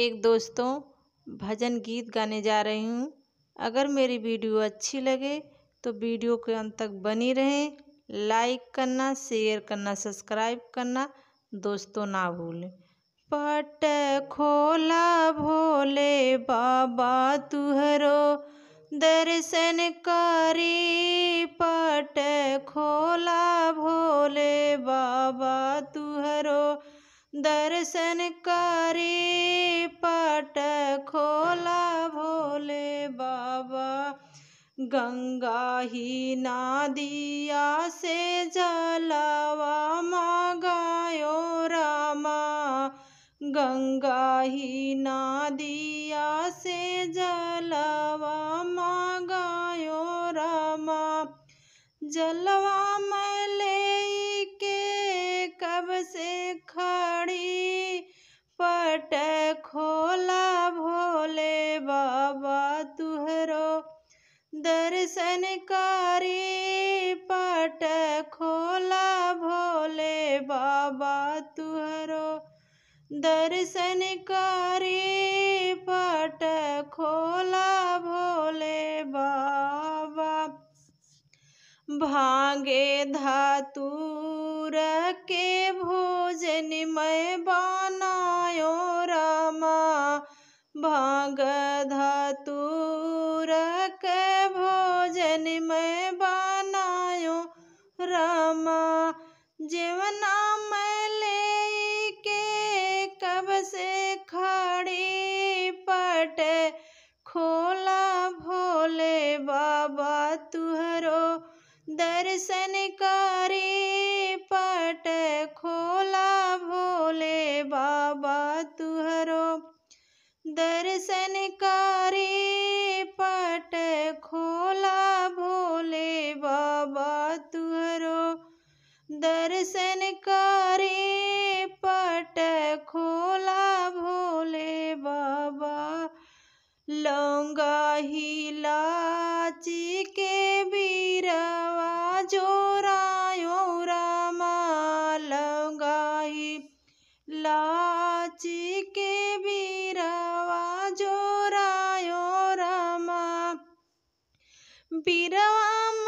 एक दोस्तों भजन गीत गाने जा रही हूँ अगर मेरी वीडियो अच्छी लगे तो वीडियो के अंत तक बनी रहें लाइक करना शेयर करना सब्सक्राइब करना दोस्तों ना भूलें पट खोला भोले बाबा तुहरो दर्शन करी पट खोला भोले बाबा तुहरो दर्शन करे पट खोला भोले बाबा गंगा ही दिया से जलावा मागायो रामा गंगा ही दिया से जलावा मागायो रामा जलवा मले के कब से खा तुहरो दर्शन कारे पट खोला भोले बाबा तुहरो दर्शन कारी पट खोला भोले बाबा भागे धातु के भो गधातु रख भोजन में बनायो रामा जीवना में ले के कब से खड़ी पट खोला भोले बाबा तुहरो दर्शन करी दर्शन करे पट खोला भोले बाबा तुहरो दर्शन करे पट खोला भोले बाबा लौंगा ही लाची के बीरवा जोरा பிறவாம்